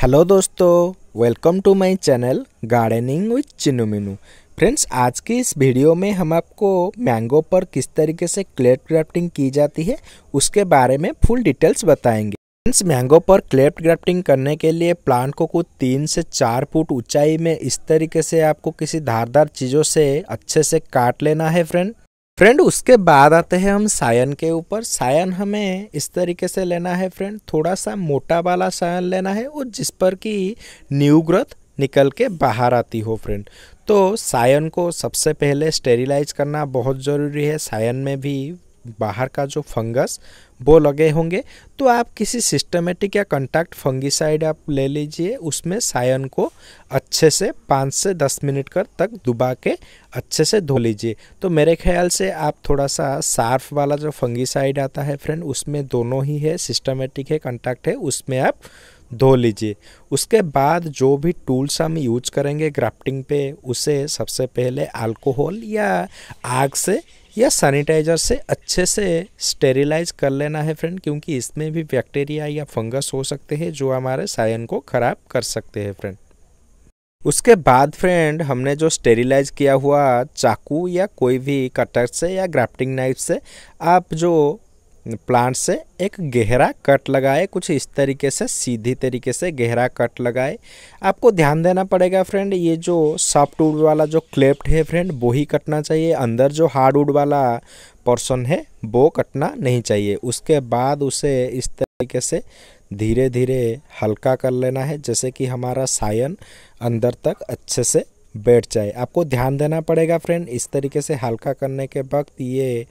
hello दोस्तों welcome to my channel gardening with Chinu Minu friends आज की इस वीडियो में हम आपको मैंगो पर किस तरीके से क्लेट ग्राफ्टिंग की जाती है उसके बारे में फुल डिटेल्स बताएंगे फ्रेंड्स मैंगो पर क्लेट ग्राफ्टिंग करने के लिए प्लांट को कुछ तीन से चार फुट ऊंचाई में इस तरीके से आपको किसी धारदार चीज़ों से अच्छे से काट लेना है फ्रेंड फ्रेंड उसके बाद आते हैं हम सायन के ऊपर सायन हमें इस तरीके से लेना है फ्रेंड थोड़ा सा मोटा वाला सायन लेना है और जिस पर कि ग्रोथ निकल के बाहर आती हो फ्रेंड तो सायन को सबसे पहले स्टेरिलाइज करना बहुत ज़रूरी है सायन में भी बाहर का जो फंगस वो लगे होंगे तो आप किसी सिस्टमेटिक या कंटैक्ट फंगिसाइड आप ले लीजिए उसमें सायन को अच्छे से पाँच से दस मिनट कर तक दुबा के अच्छे से धो लीजिए तो मेरे ख्याल से आप थोड़ा सा सार्फ वाला जो फंगिसाइड आता है फ्रेंड उसमें दोनों ही है सिस्टमेटिक है कंटैक्ट है उसमें आप धो लीजिए उसके बाद जो भी टूल्स हम यूज करेंगे ग्राफ्टिंग पे उसे सबसे पहले अल्कोहल या आग से या सैनिटाइजर से अच्छे से स्टेरिलाइज कर लेना है फ्रेंड क्योंकि इसमें भी बैक्टीरिया या फंगस हो सकते हैं जो हमारे सायन को ख़राब कर सकते हैं फ्रेंड उसके बाद फ्रेंड हमने जो स्टेरिलाइज किया हुआ चाकू या कोई भी कटर से या ग्राफ्टिंग नाइफ से आप जो प्लांट से एक गहरा कट लगाए कुछ इस तरीके से सीधी तरीके से गहरा कट लगाए आपको ध्यान देना पड़ेगा फ्रेंड ये जो सॉफ्ट वुड वाला जो क्लेप्ट है फ्रेंड वो ही कटना चाहिए अंदर जो हार्ड वुड वाला पोर्सन है वो कटना नहीं चाहिए उसके बाद उसे इस तरीके से धीरे धीरे हल्का कर लेना है जैसे कि हमारा सायन अंदर तक अच्छे से बैठ जाए आपको ध्यान देना पड़ेगा फ्रेंड इस तरीके से हल्का करने के वक्त ये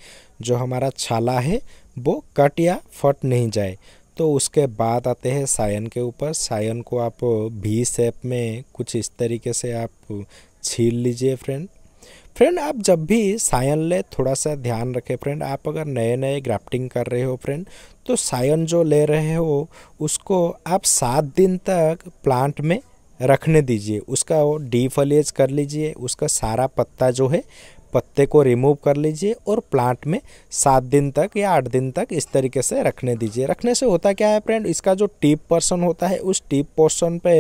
जो हमारा छाला है वो कट या फट नहीं जाए तो उसके बाद आते हैं सायन के ऊपर सायन को आप भी शेप में कुछ इस तरीके से आप छील लीजिए फ्रेंड फ्रेंड आप जब भी सायन ले थोड़ा सा ध्यान रखें फ्रेंड आप अगर नए नए ग्राफ्टिंग कर रहे हो फ्रेंड तो सायन जो ले रहे हो उसको आप सात दिन तक प्लांट में रखने दीजिए उसका वो डीफलेज कर लीजिए उसका सारा पत्ता जो है पत्ते को रिमूव कर लीजिए और प्लांट में सात दिन तक या आठ दिन तक इस तरीके से रखने दीजिए रखने से होता क्या है फ्रेंड इसका जो टीप पोर्सन होता है उस टीप पोर्सन पे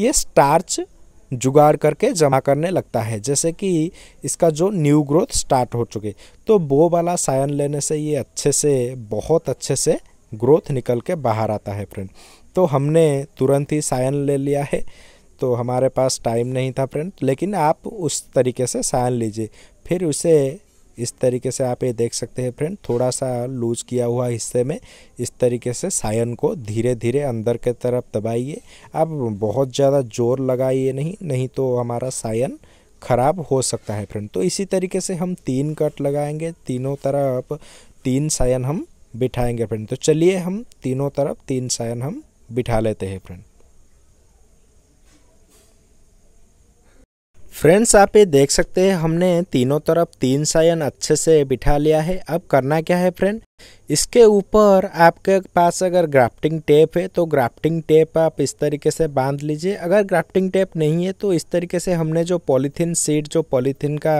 ये स्टार्च जुगाड़ करके जमा करने लगता है जैसे कि इसका जो न्यू ग्रोथ स्टार्ट हो चुके तो वो वाला सायन लेने से ये अच्छे से बहुत अच्छे से ग्रोथ निकल के बाहर आता है फ्रेंड तो हमने तुरंत ही सायन ले लिया है तो हमारे पास टाइम नहीं था फ्रेंड लेकिन आप उस तरीके से सान लीजिए फिर उसे इस तरीके से आप ये देख सकते हैं फ्रेंड थोड़ा सा लूज किया हुआ हिस्से में इस तरीके से सायन को धीरे धीरे अंदर के तरफ दबाइए आप बहुत ज़्यादा जोर लगाइए नहीं नहीं तो हमारा सायन ख़राब हो सकता है फ्रेंड तो इसी तरीके से हम तीन कट लगाएंगे तीनों तरफ तीन सायन हम बिठाएंगे फ्रेंड तो चलिए हम तीनों तरफ तीन सायन हम बिठा लेते हैं फ्रेंड फ्रेंड्स आप ये देख सकते हैं हमने तीनों तरफ तीन सायन अच्छे से बिठा लिया है अब करना क्या है फ्रेंड इसके ऊपर आपके पास अगर ग्राफ्टिंग टेप है तो ग्राफ्टिंग टेप आप इस तरीके से बांध लीजिए अगर ग्राफ्टिंग टेप नहीं है तो इस तरीके से हमने जो पॉलीथीन सीट जो पॉलीथीन का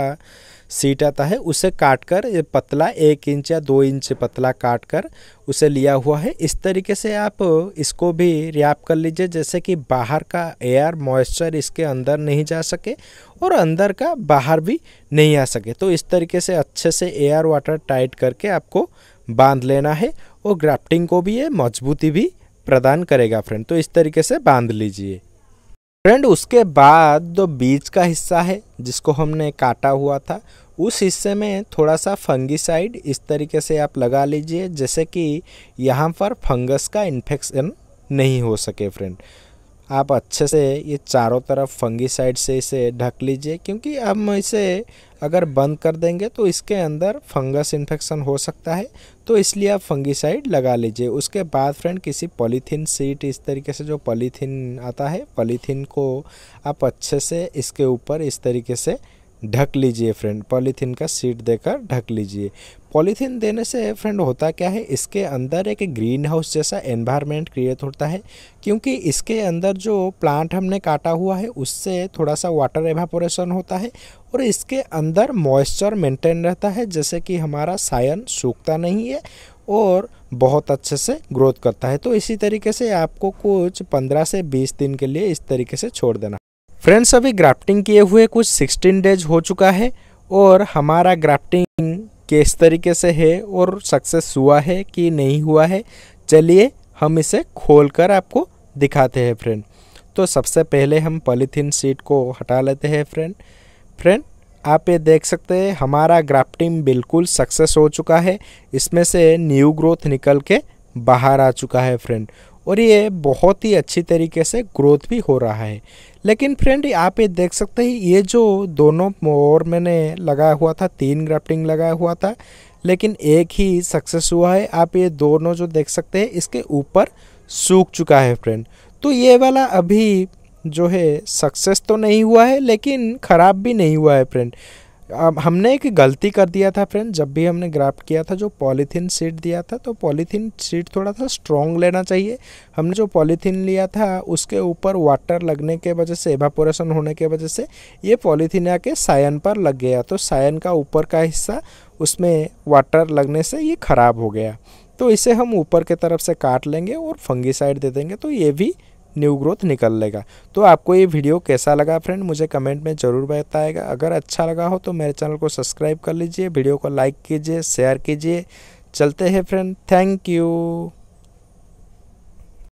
सीट आता है उसे काट कर ये पतला एक इंच या दो इंच पतला काट कर उसे लिया हुआ है इस तरीके से आप इसको भी रैप कर लीजिए जैसे कि बाहर का एयर मॉइस्चर इसके अंदर नहीं जा सके और अंदर का बाहर भी नहीं आ सके तो इस तरीके से अच्छे से एयर वाटर टाइट करके आपको बांध लेना है और ग्राफ्टिंग को भी ये मजबूती भी प्रदान करेगा फ्रेंड तो इस तरीके से बांध लीजिए फ्रेंड उसके बाद जो बीज का हिस्सा है जिसको हमने काटा हुआ था उस हिस्से में थोड़ा सा फंगिसाइड इस तरीके से आप लगा लीजिए जैसे कि यहाँ पर फंगस का इन्फेक्शन नहीं हो सके फ्रेंड आप अच्छे से ये चारों तरफ फंगी साइड से इसे ढक लीजिए क्योंकि हम इसे अगर बंद कर देंगे तो इसके अंदर फंगस इन्फेक्शन हो सकता है तो इसलिए आप फंगी साइड लगा लीजिए उसके बाद फ्रेंड किसी पॉलीथीन सीट इस तरीके से जो पॉलीथीन आता है पॉलीथीन को आप अच्छे से इसके ऊपर इस तरीके से ढक लीजिए फ्रेंड पॉलीथीन का सीट देकर ढक लीजिए पॉलीथीन देने से फ्रेंड होता क्या है इसके अंदर एक ग्रीन हाउस जैसा एनवायरनमेंट क्रिएट होता है क्योंकि इसके अंदर जो प्लांट हमने काटा हुआ है उससे थोड़ा सा वाटर एवापोरेशन होता है और इसके अंदर मॉइस्चर मेंटेन रहता है जैसे कि हमारा सायन सूखता नहीं है और बहुत अच्छे से ग्रोथ करता है तो इसी तरीके से आपको कुछ पंद्रह से बीस दिन के लिए इस तरीके से छोड़ देना फ्रेंड्स अभी ग्राफ्टिंग किए हुए कुछ सिक्सटीन डेज हो चुका है और हमारा ग्राफ्टिंग किस तरीके से है और सक्सेस हुआ है कि नहीं हुआ है चलिए हम इसे खोल कर आपको दिखाते हैं फ्रेंड तो सबसे पहले हम पॉलीथीन सीट को हटा लेते हैं फ्रेंड फ्रेंड आप ये देख सकते हैं हमारा ग्राफ्टिंग बिल्कुल सक्सेस हो चुका है इसमें से न्यू ग्रोथ निकल के बाहर आ चुका है फ्रेंड और ये बहुत ही अच्छी तरीके से ग्रोथ भी हो रहा है लेकिन फ्रेंड आप ये देख सकते हैं ये जो दोनों मोर मैंने लगाया हुआ था तीन ग्राफ्टिंग लगाया हुआ था लेकिन एक ही सक्सेस हुआ है आप ये दोनों जो देख सकते हैं इसके ऊपर सूख चुका है फ्रेंड तो ये वाला अभी जो है सक्सेस तो नहीं हुआ है लेकिन ख़राब भी नहीं हुआ है फ्रेंड हमने एक गलती कर दिया था फ्रेंड जब भी हमने ग्राफ्ट किया था जो पॉलीथीन सीट दिया था तो पॉलीथीन सीट थोड़ा सा स्ट्रॉन्ग लेना चाहिए हमने जो पॉलीथीन लिया था उसके ऊपर वाटर लगने के वजह से एवापोरेशन होने के वजह से ये पॉलीथीन आके सायन पर लग गया तो सायन का ऊपर का हिस्सा उसमें वाटर लगने से ये ख़राब हो गया तो इसे हम ऊपर के तरफ से काट लेंगे और साइड दे देंगे तो ये भी न्यू ग्रोथ निकल लेगा तो आपको ये वीडियो कैसा लगा फ्रेंड मुझे कमेंट में ज़रूर बताएगा अगर अच्छा लगा हो तो मेरे चैनल को सब्सक्राइब कर लीजिए वीडियो को लाइक कीजिए शेयर कीजिए चलते हैं फ्रेंड थैंक यू